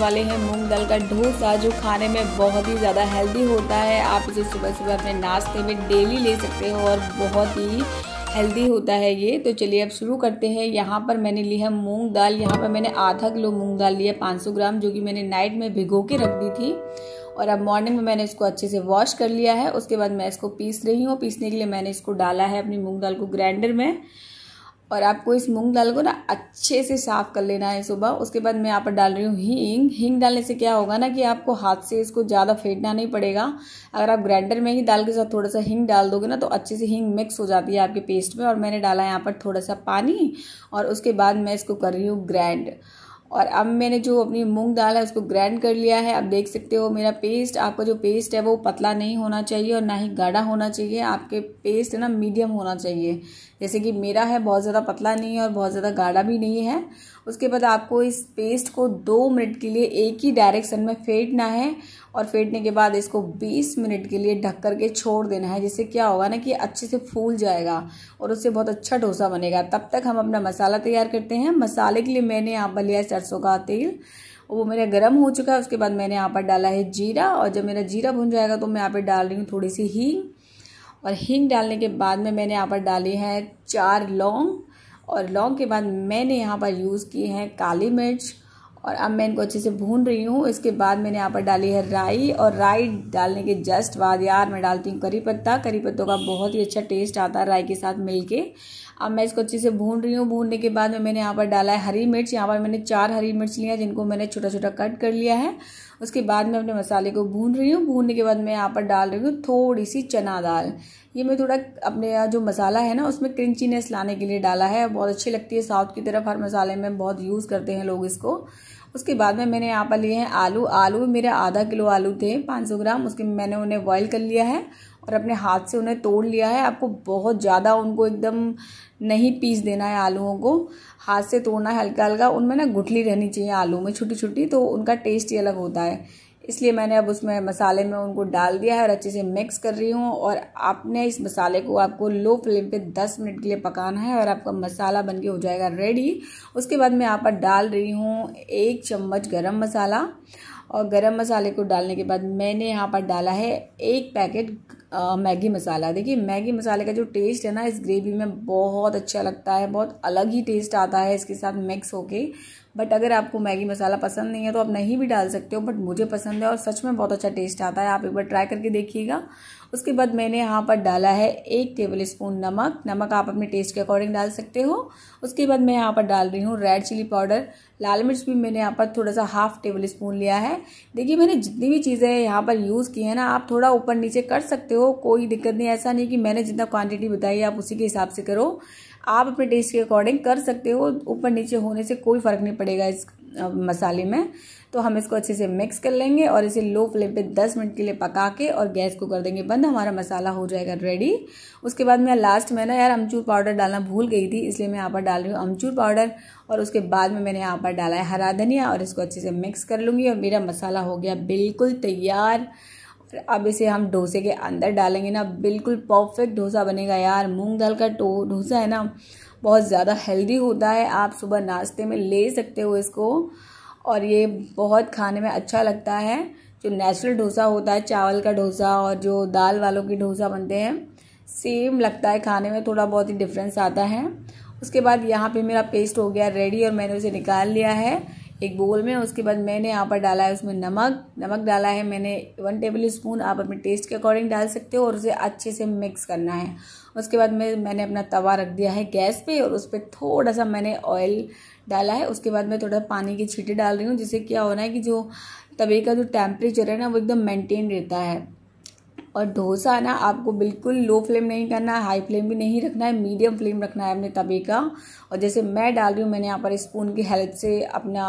वाले हैं मूंग दाल का डोसा जो खाने में बहुत ही ज़्यादा हेल्दी होता है आप इसे सुबह सुबह अपने नाश्ते में डेली ले सकते हो और बहुत ही हेल्दी होता है ये तो चलिए अब शुरू करते हैं यहाँ पर मैंने ली है मूंग दाल यहाँ पर मैंने आधा किलो मूंग दाल लिया सौ ग्राम जो कि मैंने नाइट में भिगो के रख दी थी और अब मॉर्निंग में मैंने इसको अच्छे से वॉश कर लिया है उसके बाद मैं इसको पीस रही हूँ पीसने के लिए मैंने इसको डाला है अपनी मूंग दाल को ग्राइंडर में और आपको इस मूंग दाल को ना अच्छे से साफ कर लेना है सुबह उसके बाद मैं यहाँ पर डाल रही हूँ हींग हींग डालने से क्या होगा ना कि आपको हाथ से इसको ज़्यादा फेंटना नहीं पड़ेगा अगर आप ग्राइंडर में ही दाल के साथ थोड़ा सा हींग डाल दोगे ना तो अच्छे से हींग मिक्स हो जाती है आपके पेस्ट में और मैंने डाला है यहाँ पर थोड़ा सा पानी और उसके बाद मैं इसको कर रही हूँ ग्राइंड और अब मैंने जो अपनी मूंग दाल है उसको ग्राइंड कर लिया है आप देख सकते हो मेरा पेस्ट आपका जो पेस्ट है वो पतला नहीं होना चाहिए और ना ही गाढ़ा होना चाहिए आपके पेस्ट है ना मीडियम होना चाहिए जैसे कि मेरा है बहुत ज़्यादा पतला नहीं है और बहुत ज़्यादा गाढ़ा भी नहीं है उसके बाद आपको इस पेस्ट को दो मिनट के लिए एक ही डायरेक्शन में फेंटना है और फेंटने के बाद इसको 20 मिनट के लिए ढक कर के छोड़ देना है जिससे क्या होगा ना कि अच्छे से फूल जाएगा और उससे बहुत अच्छा डोसा बनेगा तब तक हम अपना मसाला तैयार करते हैं मसाले के लिए मैंने यहाँ पर लिया सरसों का तेल वो मेरा गर्म हो चुका है उसके बाद मैंने यहाँ पर डाला है जीरा और जब मेरा जीरा भुन जाएगा तो मैं यहाँ पर डाल रही हूँ थोड़ी सी हींग और हींग डालने के बाद में मैंने यहाँ पर डाली है चार लौंग और लौंग के बाद मैंने यहाँ पर यूज़ किए हैं काली मिर्च और अब मैं इनको अच्छे से भून रही हूँ इसके बाद मैंने यहाँ पर डाली है राई और राई डालने के जस्ट बाद यार मैं डालती हूँ करी पत्ता करी पत्तों का बहुत ही अच्छा टेस्ट आता है राई के साथ मिलके अब मैं इसको अच्छे से भून रही हूँ भूनने के बाद में मैंने यहाँ पर डाला है हरी मिर्च यहाँ पर मैंने चार हरी मिर्च लिया जिनको मैंने छोटा छोटा कट कर लिया है उसके बाद मैं अपने मसाले को भून रही हूँ भूनने के बाद मैं यहाँ पर डाल रही हूँ थोड़ी सी चना दाल ये मैं थोड़ा अपने जो मसाला है ना उसमें क्रिंचीनेस लाने के लिए डाला है बहुत अच्छी लगती है साउथ की तरफ हर मसाले में बहुत यूज़ करते हैं लोग इसको उसके बाद में मैंने यहाँ पर लिए हैं आलू आलू मेरे आधा किलो आलू थे 500 ग्राम उसके मैंने उन्हें बॉयल कर लिया है और अपने हाथ से उन्हें तोड़ लिया है आपको बहुत ज़्यादा उनको एकदम नहीं पीस देना है आलूओं को हाथ से तोड़ना है हल्का हल्का उनमें ना गुठली रहनी चाहिए आलू में छोटी छोटी तो उनका टेस्ट ही अलग होता है इसलिए मैंने अब उसमें मसाले में उनको डाल दिया है और अच्छे से मिक्स कर रही हूँ और आपने इस मसाले को आपको लो फ्लेम पे 10 मिनट के लिए पकाना है और आपका मसाला बनके हो जाएगा रेडी उसके बाद मैं यहाँ पर डाल रही हूँ एक चम्मच गरम मसाला और गरम मसाले को डालने के बाद मैंने यहाँ पर डाला है एक पैकेट मैगी मसाला देखिए मैगी मसाले का जो टेस्ट है ना इस ग्रेवी में बहुत अच्छा लगता है बहुत अलग ही टेस्ट आता है इसके साथ मिक्स होके बट अगर आपको मैगी मसाला पसंद नहीं है तो आप नहीं भी डाल सकते हो बट मुझे पसंद है और सच में बहुत अच्छा टेस्ट आता है आप एक बार ट्राई करके देखिएगा उसके बाद मैंने यहाँ पर डाला है एक टेबल स्पून नमक नमक आप अपने टेस्ट के अकॉर्डिंग डाल सकते हो उसके बाद मैं यहाँ पर डाल रही हूँ रेड चिली पाउडर लाल मिर्च भी मैंने यहाँ पर थोड़ा सा हाफ टेबल स्पून लिया है देखिए मैंने जितनी भी चीज़ें यहाँ पर यूज़ की है ना आप थोड़ा ऊपर नीचे कर सकते हो कोई दिक्कत नहीं ऐसा नहीं कि मैंने जितना क्वान्टिटी बताई आप उसी के हिसाब से करो आप अपने टेस्ट के अकॉर्डिंग कर सकते हो ऊपर नीचे होने से कोई फ़र्क नहीं पड़ेगा इस मसाले में तो हम इसको अच्छे से मिक्स कर लेंगे और इसे लो फ्लेम पे 10 मिनट के लिए पका के और गैस को कर देंगे बंद हमारा मसाला हो जाएगा रेडी उसके बाद मैं लास्ट में ना यार अमचूर पाउडर डालना भूल गई थी इसलिए मैं यहाँ पर डाल रही हूँ अमचूर पाउडर और उसके बाद में मैंने यहाँ पर डाला है हरा धनिया और इसको अच्छे से मिक्स कर लूँगी और मेरा मसाला हो गया बिल्कुल तैयार फिर अब इसे हम डोसे के अंदर डालेंगे ना बिल्कुल परफेक्ट डोसा बनेगा यार मूंग दाल का डोसा है ना बहुत ज़्यादा हेल्दी होता है आप सुबह नाश्ते में ले सकते हो इसको और ये बहुत खाने में अच्छा लगता है जो नेचुरल डोसा होता है चावल का डोसा और जो दाल वालों के डोसा बनते हैं सेम लगता है खाने में थोड़ा बहुत ही डिफरेंस आता है उसके बाद यहाँ पे मेरा पेस्ट हो गया रेडी और मैंने उसे निकाल लिया है एक बोल में उसके बाद मैंने यहाँ पर डाला है उसमें नमक नमक डाला है मैंने वन टेबल स्पून आप अपने टेस्ट के अकॉर्डिंग डाल सकते हो और उसे अच्छे से मिक्स करना है उसके बाद मैं मैंने अपना तवा रख दिया है गैस पे और उस पर थोड़ा सा मैंने ऑयल डाला है उसके बाद मैं थोड़ा पानी के छीटे डाल रही हूँ जिससे क्या होना है कि जो तवे का जो टेम्परेचर है ना वो एकदम मेनटेन रहता है और डोसा ना आपको बिल्कुल लो फ्लेम नहीं करना है हाई फ्लेम भी नहीं रखना है मीडियम फ्लेम रखना है अपने तवे का और जैसे मैं डाल रही हूँ मैंने यहाँ पर स्पून की हेल्प से अपना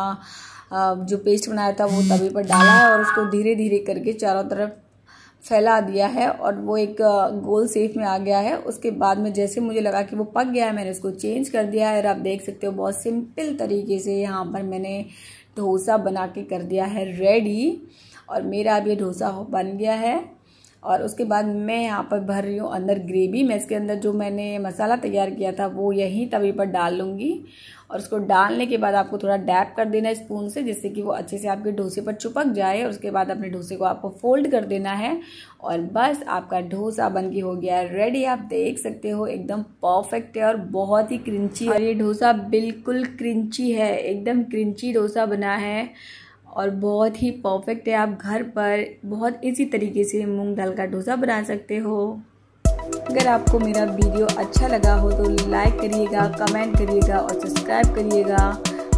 जो पेस्ट बनाया था वो तवे पर डाला है और उसको धीरे धीरे करके चारों तरफ फैला दिया है और वो एक गोल सेफ में आ गया है उसके बाद में जैसे मुझे लगा कि वो पक गया है मैंने उसको चेंज कर दिया है और आप देख सकते हो बहुत सिंपल तरीके से यहाँ पर मैंने डोसा बना के कर दिया है रेडी और मेरा अब ये डोसा बन गया है और उसके बाद मैं यहाँ पर भर रही हूँ अंदर ग्रेवी मैं इसके अंदर जो मैंने मसाला तैयार किया था वो यहीं तवे पर डाल लूँगी और उसको डालने के बाद आपको थोड़ा डैप कर देना स्पून से जिससे कि वो अच्छे से आपके डोसे पर चुपक जाए और उसके बाद अपने डोसे को आपको फोल्ड कर देना है और बस आपका डोसा बन के हो गया है रेडी आप देख सकते हो एकदम परफेक्ट है और बहुत ही क्रिंची और ये डोसा बिल्कुल क्रिंची है एकदम क्रिंची डोसा बना है और बहुत ही परफेक्ट है आप घर पर बहुत इजी तरीके से मूंग दाल का डोसा बना सकते हो अगर आपको मेरा वीडियो अच्छा लगा हो तो लाइक करिएगा कमेंट करिएगा और सब्सक्राइब करिएगा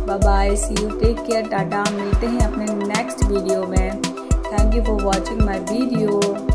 bye bye see you take care tata मिलते हैं अपने नेक्स्ट वीडियो में thank you for watching my video